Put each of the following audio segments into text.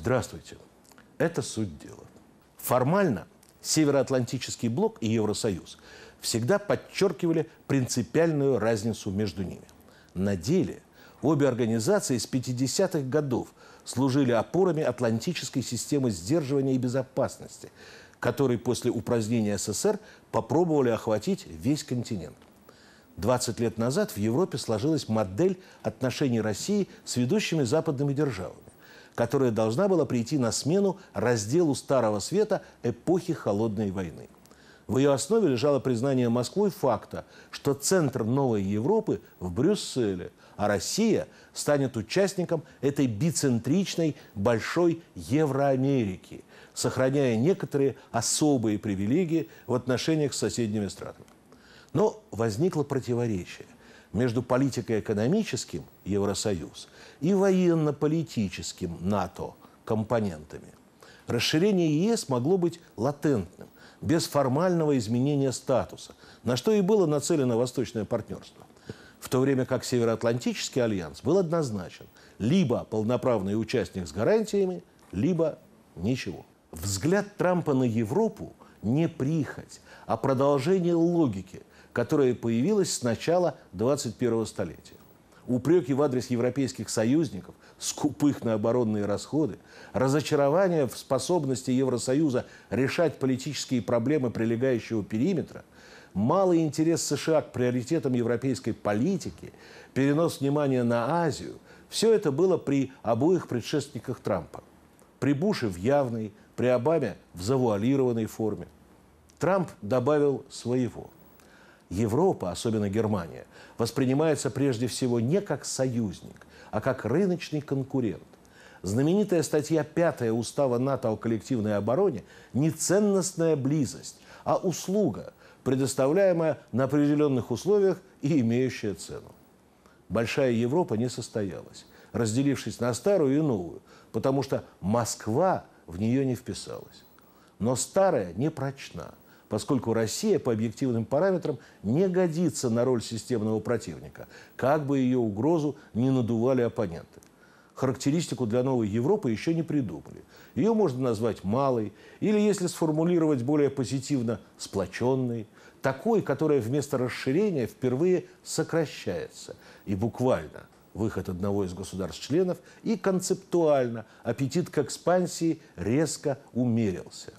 Здравствуйте. Это суть дела. Формально Североатлантический блок и Евросоюз всегда подчеркивали принципиальную разницу между ними. На деле обе организации с 50-х годов служили опорами атлантической системы сдерживания и безопасности, которой после упразднения СССР попробовали охватить весь континент. 20 лет назад в Европе сложилась модель отношений России с ведущими западными державами которая должна была прийти на смену разделу Старого Света эпохи Холодной войны. В ее основе лежало признание Москвой факта, что центр новой Европы в Брюсселе, а Россия станет участником этой бицентричной большой Евроамерики, сохраняя некоторые особые привилегии в отношениях с соседними странами. Но возникло противоречие между политико-экономическим Евросоюз и военно-политическим НАТО компонентами. Расширение ЕС могло быть латентным, без формального изменения статуса, на что и было нацелено Восточное партнерство. В то время как Североатлантический альянс был однозначен – либо полноправный участник с гарантиями, либо ничего. Взгляд Трампа на Европу – не прихоть, а продолжение логики, которая появилась с начала 21 столетия. Упреки в адрес европейских союзников, скупых на оборонные расходы, разочарование в способности Евросоюза решать политические проблемы прилегающего периметра, малый интерес США к приоритетам европейской политики, перенос внимания на Азию – все это было при обоих предшественниках Трампа – при Буше в явной, при Обаме в завуалированной форме. Трамп добавил своего. Европа, особенно Германия, воспринимается прежде всего не как союзник, а как рыночный конкурент. Знаменитая статья 5 Устава НАТО о коллективной обороне – не ценностная близость, а услуга, предоставляемая на определенных условиях и имеющая цену. Большая Европа не состоялась разделившись на старую и новую, потому что Москва в нее не вписалась. Но старая не прочна, поскольку Россия по объективным параметрам не годится на роль системного противника, как бы ее угрозу не надували оппоненты. Характеристику для новой Европы еще не придумали. Ее можно назвать малой, или, если сформулировать более позитивно, сплоченной, такой, которая вместо расширения впервые сокращается. И буквально – выход одного из государств-членов, и концептуально аппетит к экспансии резко умерился.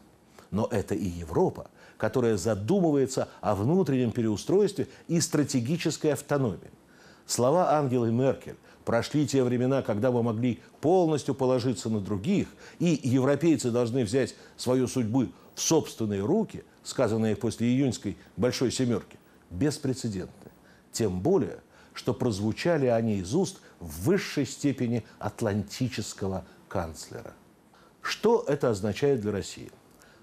Но это и Европа, которая задумывается о внутреннем переустройстве и стратегической автономии. Слова Ангелы Меркель прошли те времена, когда мы могли полностью положиться на других, и европейцы должны взять свою судьбу в собственные руки, сказанные после июньской «Большой семерки», беспрецедентны. Тем более – что прозвучали они из уст в высшей степени атлантического канцлера. Что это означает для России?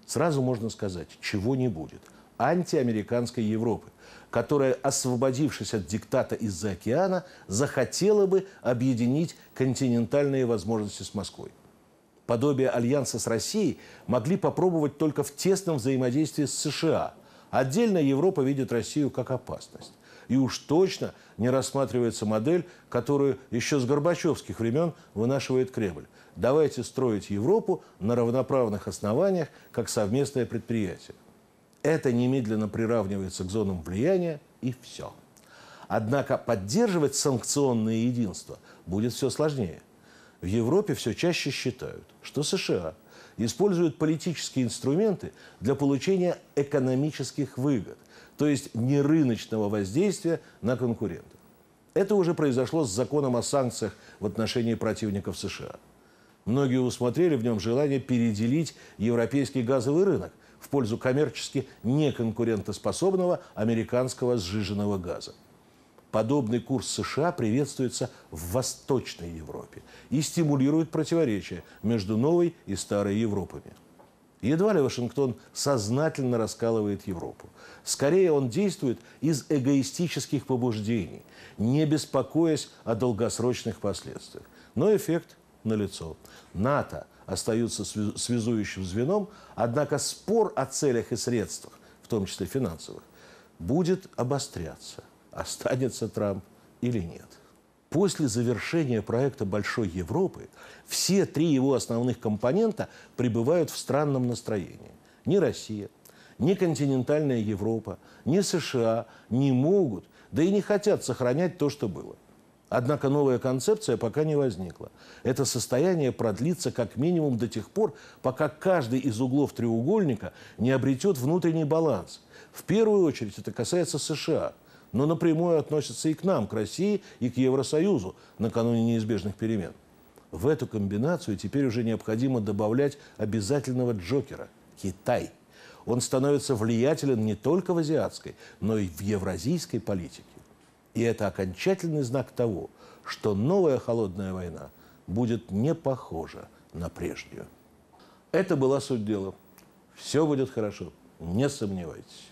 Сразу можно сказать, чего не будет. Антиамериканской Европы, которая, освободившись от диктата из-за океана, захотела бы объединить континентальные возможности с Москвой. Подобие альянса с Россией могли попробовать только в тесном взаимодействии с США. Отдельно Европа видит Россию как опасность. И уж точно не рассматривается модель, которую еще с горбачевских времен вынашивает Кремль. Давайте строить Европу на равноправных основаниях, как совместное предприятие. Это немедленно приравнивается к зонам влияния, и все. Однако поддерживать санкционное единство будет все сложнее. В Европе все чаще считают, что США используют политические инструменты для получения экономических выгод, то есть нерыночного воздействия на конкурентов. Это уже произошло с законом о санкциях в отношении противников США. Многие усмотрели в нем желание переделить европейский газовый рынок в пользу коммерчески неконкурентоспособного американского сжиженного газа. Подобный курс США приветствуется в Восточной Европе и стимулирует противоречия между новой и старой Европами. Едва ли Вашингтон сознательно раскалывает Европу. Скорее он действует из эгоистических побуждений, не беспокоясь о долгосрочных последствиях. Но эффект налицо. НАТО остаются связующим звеном, однако спор о целях и средствах, в том числе финансовых, будет обостряться. Останется Трамп или нет. После завершения проекта Большой Европы все три его основных компонента пребывают в странном настроении. Ни Россия, ни континентальная Европа, ни США не могут, да и не хотят сохранять то, что было. Однако новая концепция пока не возникла. Это состояние продлится как минимум до тех пор, пока каждый из углов треугольника не обретет внутренний баланс. В первую очередь это касается США – но напрямую относится и к нам, к России, и к Евросоюзу накануне неизбежных перемен. В эту комбинацию теперь уже необходимо добавлять обязательного Джокера – Китай. Он становится влиятелен не только в азиатской, но и в евразийской политике. И это окончательный знак того, что новая холодная война будет не похожа на прежнюю. Это была суть дела. Все будет хорошо, не сомневайтесь.